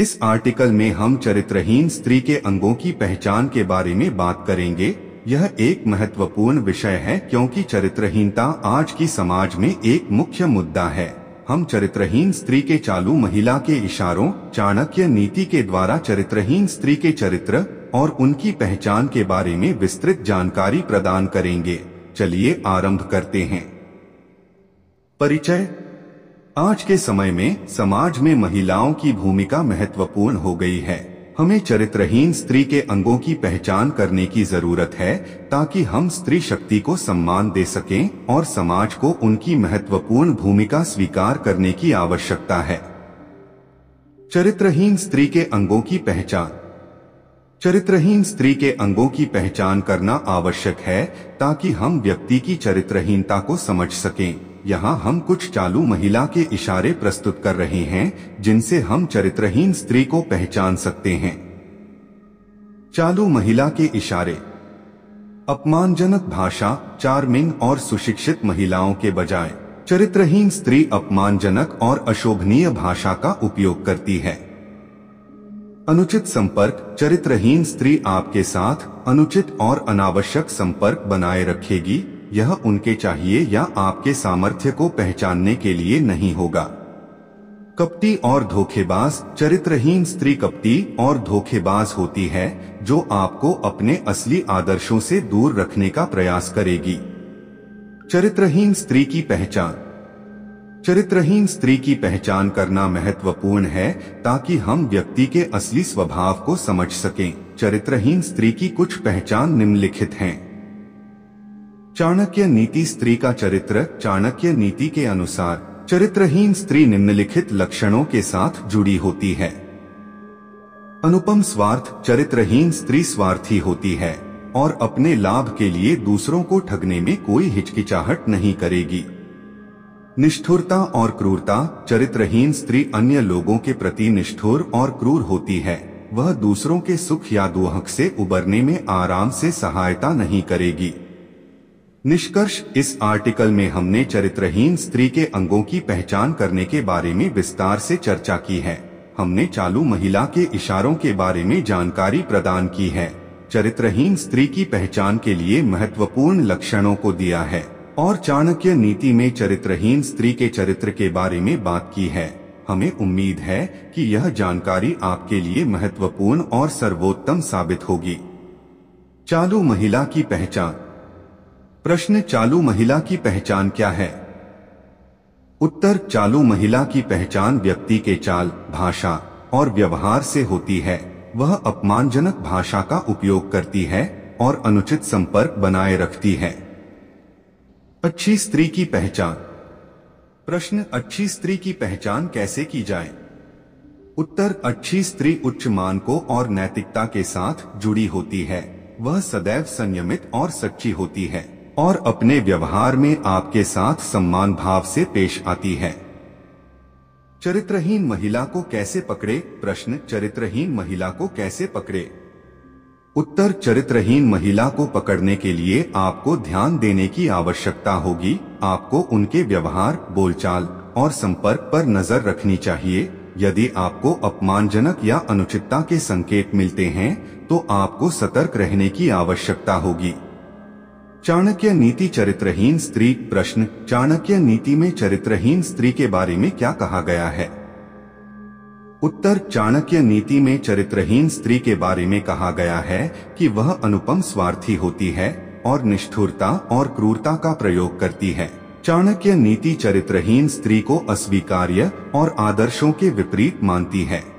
इस आर्टिकल में हम चरित्रहीन स्त्री के अंगों की पहचान के बारे में बात करेंगे यह एक महत्वपूर्ण विषय है क्योंकि चरित्रहीनता आज की समाज में एक मुख्य मुद्दा है हम चरित्रहीन स्त्री के चालू महिला के इशारों चाणक्य नीति के द्वारा चरित्रहीन स्त्री के चरित्र और उनकी पहचान के बारे में विस्तृत जानकारी प्रदान करेंगे चलिए आरंभ करते हैं परिचय आज के समय में समाज में महिलाओं की भूमिका महत्वपूर्ण हो गई है हमें चरित्रहीन स्त्री के अंगों की पहचान करने की जरूरत है ताकि हम स्त्री शक्ति को सम्मान दे सकें और समाज को उनकी महत्वपूर्ण भूमिका स्वीकार करने की आवश्यकता है चरित्रहीन स्त्री के अंगों की पहचान चरित्रहीन स्त्री के अंगों की पहचान करना आवश्यक है ताकि हम व्यक्ति की चरित्रहीनता को समझ सकें यहाँ हम कुछ चालू महिला के इशारे प्रस्तुत कर रहे हैं जिनसे हम चरित्रहीन स्त्री को पहचान सकते हैं चालू महिला के इशारे अपमानजनक भाषा चार्मिंग और सुशिक्षित महिलाओं के बजाय चरित्रहीन स्त्री अपमानजनक और अशोभनीय भाषा का उपयोग करती है अनुचित संपर्क चरित्रहीन स्त्री आपके साथ अनुचित और अनावश्यक संपर्क बनाए रखेगी यह उनके चाहिए या आपके सामर्थ्य को पहचानने के लिए नहीं होगा कपटी और धोखेबाज चरित्रहीन स्त्री कपटी और धोखेबाज होती है जो आपको अपने असली आदर्शों से दूर रखने का प्रयास करेगी चरित्रहीन स्त्री की पहचान चरित्रहीन स्त्री की पहचान करना महत्वपूर्ण है ताकि हम व्यक्ति के असली स्वभाव को समझ सकें चरित्रहीन स्त्री की कुछ पहचान निम्नलिखित हैं चाणक्य नीति स्त्री का चरित्र चाणक्य नीति के अनुसार चरित्रहीन स्त्री निम्नलिखित लक्षणों के साथ जुड़ी होती है अनुपम स्वार्थ चरित्रहीन स्त्री स्वार्थी होती है और अपने लाभ के लिए दूसरों को ठगने में कोई हिचकिचाहट नहीं करेगी निष्ठुरता और क्रूरता चरित्रहीन स्त्री अन्य लोगों के प्रति निष्ठुर और क्रूर होती है वह दूसरों के सुख या दुहक से उबरने में आराम से सहायता नहीं करेगी निष्कर्ष इस आर्टिकल में हमने चरित्रहीन स्त्री के अंगों की पहचान करने के बारे में विस्तार से चर्चा की है हमने चालू महिला के इशारों के बारे में जानकारी प्रदान की है चरित्रहीन स्त्री की पहचान के लिए महत्वपूर्ण लक्षणों को दिया है और चाणक्य नीति में चरित्रहीन स्त्री के चरित्र के बारे में बात की है हमें उम्मीद है कि यह जानकारी आपके लिए महत्वपूर्ण और सर्वोत्तम साबित होगी चालू महिला की पहचान प्रश्न चालू महिला की पहचान क्या है उत्तर चालू महिला की पहचान व्यक्ति के चाल भाषा और व्यवहार से होती है वह अपमानजनक भाषा का उपयोग करती है और अनुचित संपर्क बनाए रखती है अच्छी स्त्री की पहचान प्रश्न अच्छी स्त्री की पहचान कैसे की जाए उत्तर अच्छी स्त्री उच्च मानकों और नैतिकता के साथ जुड़ी होती है वह सदैव संयमित और सच्ची होती है और अपने व्यवहार में आपके साथ सम्मान भाव से पेश आती है चरित्रहीन महिला को कैसे पकड़े प्रश्न चरित्रहीन महिला को कैसे पकड़े उत्तर चरित्रहीन महिला को पकड़ने के लिए आपको ध्यान देने की आवश्यकता होगी आपको उनके व्यवहार बोलचाल और संपर्क पर नजर रखनी चाहिए यदि आपको अपमानजनक या अनुचितता के संकेत मिलते हैं तो आपको सतर्क रहने की आवश्यकता होगी चाणक्य नीति चरित्रहीन स्त्री प्रश्न चाणक्य नीति में चरित्रहीन स्त्री के बारे में क्या कहा गया है उत्तर चाणक्य नीति में चरित्रहीन स्त्री के बारे में कहा गया है कि वह अनुपम स्वार्थी होती है और निष्ठुरता और क्रूरता का प्रयोग करती है चाणक्य नीति चरित्रहीन स्त्री को अस्वीकार्य और आदर्शों के विपरीत मानती है